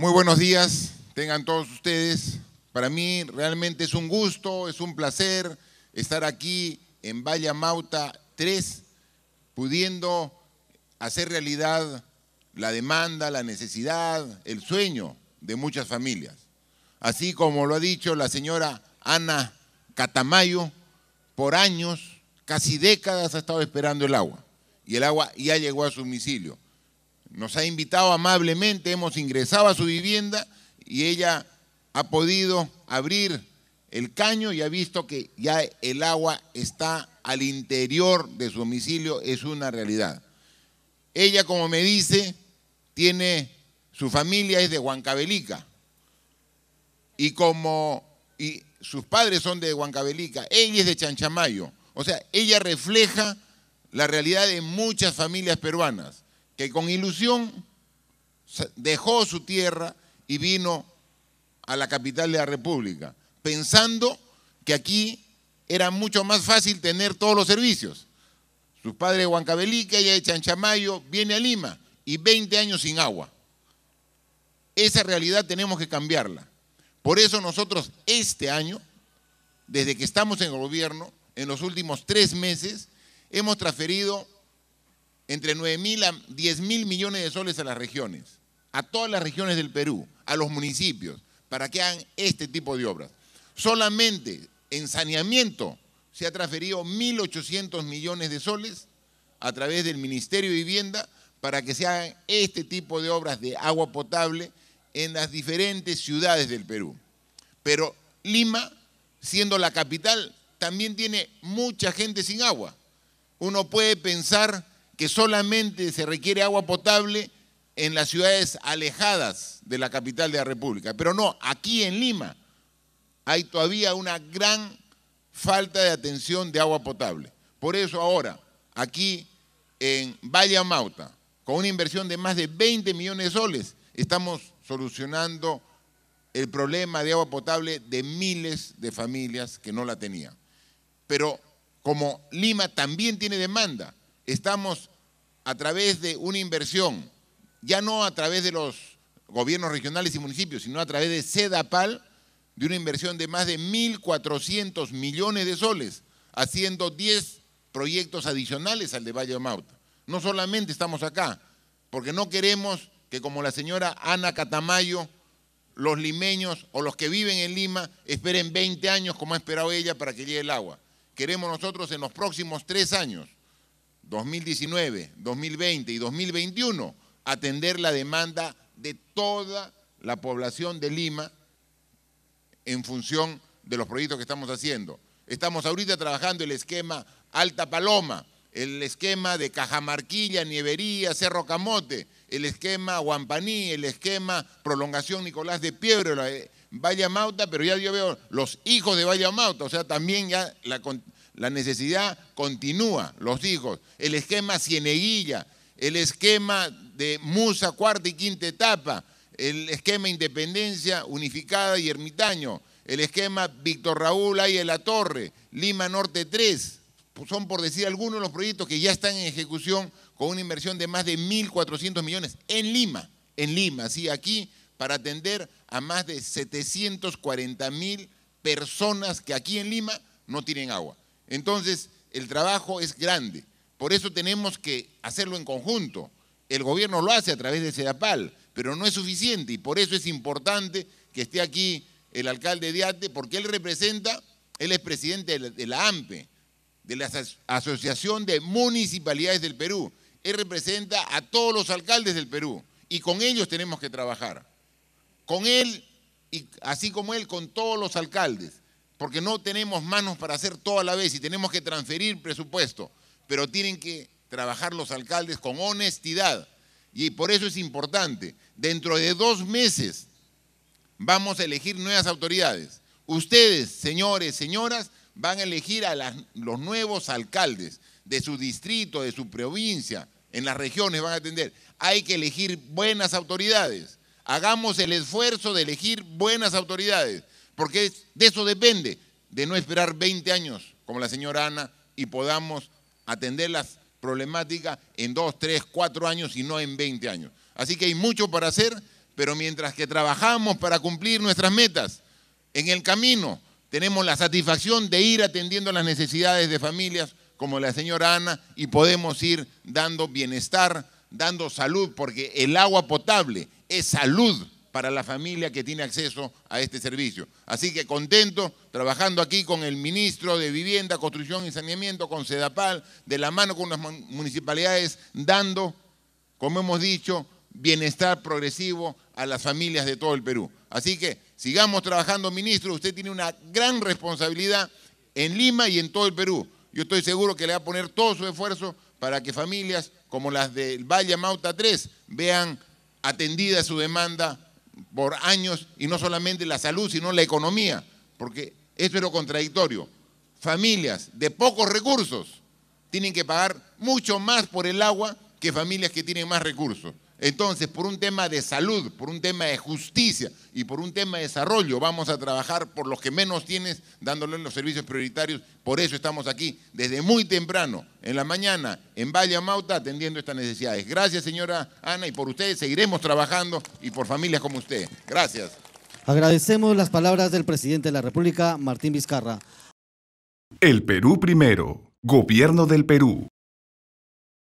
Muy buenos días, tengan todos ustedes. Para mí realmente es un gusto, es un placer estar aquí en Valle Mauta 3, pudiendo hacer realidad la demanda, la necesidad, el sueño de muchas familias. Así como lo ha dicho la señora Ana Catamayo, por años, casi décadas ha estado esperando el agua y el agua ya llegó a su domicilio nos ha invitado amablemente, hemos ingresado a su vivienda y ella ha podido abrir el caño y ha visto que ya el agua está al interior de su domicilio, es una realidad. Ella, como me dice, tiene, su familia es de Huancabelica y como y sus padres son de Huancabelica, ella es de Chanchamayo. O sea, ella refleja la realidad de muchas familias peruanas que con ilusión dejó su tierra y vino a la capital de la República, pensando que aquí era mucho más fácil tener todos los servicios. Sus padres de Huancabelica, ya de Chanchamayo, viene a Lima y 20 años sin agua. Esa realidad tenemos que cambiarla. Por eso nosotros este año, desde que estamos en el gobierno, en los últimos tres meses, hemos transferido entre 9 mil a 10 mil millones de soles a las regiones, a todas las regiones del Perú, a los municipios, para que hagan este tipo de obras. Solamente en saneamiento se ha transferido 1.800 millones de soles a través del Ministerio de Vivienda para que se hagan este tipo de obras de agua potable en las diferentes ciudades del Perú. Pero Lima, siendo la capital, también tiene mucha gente sin agua. Uno puede pensar que solamente se requiere agua potable en las ciudades alejadas de la capital de la República. Pero no, aquí en Lima hay todavía una gran falta de atención de agua potable. Por eso ahora, aquí en Valle Mauta, con una inversión de más de 20 millones de soles, estamos solucionando el problema de agua potable de miles de familias que no la tenían. Pero como Lima también tiene demanda estamos a través de una inversión, ya no a través de los gobiernos regionales y municipios, sino a través de SEDAPAL, de una inversión de más de 1.400 millones de soles, haciendo 10 proyectos adicionales al de Valle de Mauta. No solamente estamos acá, porque no queremos que como la señora Ana Catamayo, los limeños o los que viven en Lima esperen 20 años como ha esperado ella para que llegue el agua. Queremos nosotros en los próximos tres años 2019, 2020 y 2021 atender la demanda de toda la población de Lima en función de los proyectos que estamos haciendo. Estamos ahorita trabajando el esquema Alta Paloma, el esquema de Cajamarquilla, Nievería, Cerro Camote, el esquema Guampaní, el esquema Prolongación Nicolás de Piedra, eh, Valle Mauta, pero ya yo veo los hijos de Valle Mauta, o sea, también ya la, la necesidad continúa, los hijos. El esquema Cieneguilla, el esquema de Musa, cuarta y quinta etapa, el esquema Independencia unificada y ermitaño, el esquema Víctor Raúl Ay de la Torre, Lima Norte 3. Pues son, por decir algunos, de los proyectos que ya están en ejecución con una inversión de más de 1.400 millones en Lima, en Lima, sí, aquí, para atender a más de 740 mil personas que aquí en Lima no tienen agua. Entonces, el trabajo es grande. Por eso tenemos que hacerlo en conjunto. El gobierno lo hace a través de CEDAPAL, pero no es suficiente y por eso es importante que esté aquí el alcalde de Ate, porque él representa, él es presidente de la AMPE, de la Asociación de Municipalidades del Perú. Él representa a todos los alcaldes del Perú y con ellos tenemos que trabajar. Con él y así como él, con todos los alcaldes porque no tenemos manos para hacer todo a la vez y tenemos que transferir presupuesto, pero tienen que trabajar los alcaldes con honestidad. Y por eso es importante, dentro de dos meses vamos a elegir nuevas autoridades. Ustedes, señores, señoras, van a elegir a los nuevos alcaldes de su distrito, de su provincia, en las regiones van a atender. Hay que elegir buenas autoridades. Hagamos el esfuerzo de elegir buenas autoridades. Porque de eso depende, de no esperar 20 años como la señora Ana y podamos atender las problemáticas en 2, 3, 4 años y no en 20 años. Así que hay mucho para hacer, pero mientras que trabajamos para cumplir nuestras metas, en el camino tenemos la satisfacción de ir atendiendo las necesidades de familias como la señora Ana y podemos ir dando bienestar, dando salud, porque el agua potable es salud para la familia que tiene acceso a este servicio. Así que contento, trabajando aquí con el ministro de Vivienda, Construcción y Saneamiento, con CEDAPAL, de la mano con las municipalidades, dando, como hemos dicho, bienestar progresivo a las familias de todo el Perú. Así que sigamos trabajando, ministro, usted tiene una gran responsabilidad en Lima y en todo el Perú. Yo estoy seguro que le va a poner todo su esfuerzo para que familias como las del Valle Mauta 3 vean atendida su demanda por años y no solamente la salud, sino la economía, porque eso es contradictorio. Familias de pocos recursos tienen que pagar mucho más por el agua que familias que tienen más recursos. Entonces, por un tema de salud, por un tema de justicia y por un tema de desarrollo, vamos a trabajar por los que menos tienes, dándoles los servicios prioritarios. Por eso estamos aquí desde muy temprano, en la mañana, en Valle Mauta, atendiendo estas necesidades. Gracias, señora Ana, y por ustedes seguiremos trabajando y por familias como usted. Gracias. Agradecemos las palabras del presidente de la República, Martín Vizcarra. El Perú primero, Gobierno del Perú.